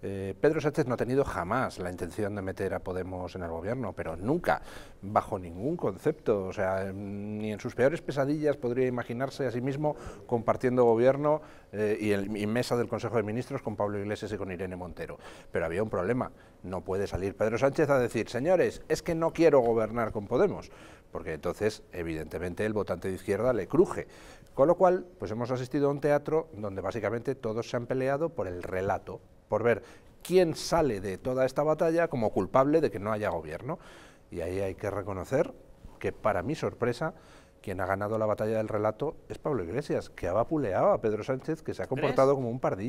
Eh, Pedro Sánchez no ha tenido jamás la intención de meter a Podemos en el gobierno, pero nunca, bajo ningún concepto. O sea, mm, ni en sus peores pesadillas podría imaginarse a sí mismo compartiendo gobierno eh, y, y mesa del Consejo de Ministros con Pablo Iglesias y con Irene Montero. Pero había un problema. No puede salir Pedro Sánchez a decir, señores, es que no quiero gobernar con Podemos, porque entonces, evidentemente, el votante de izquierda le cruje. Con lo cual, pues hemos asistido a un teatro donde básicamente todos se han peleado por el relato por ver quién sale de toda esta batalla como culpable de que no haya gobierno. Y ahí hay que reconocer que, para mi sorpresa, quien ha ganado la batalla del relato es Pablo Iglesias, que ha vapuleado a Pedro Sánchez, que se ha comportado como un pardillo.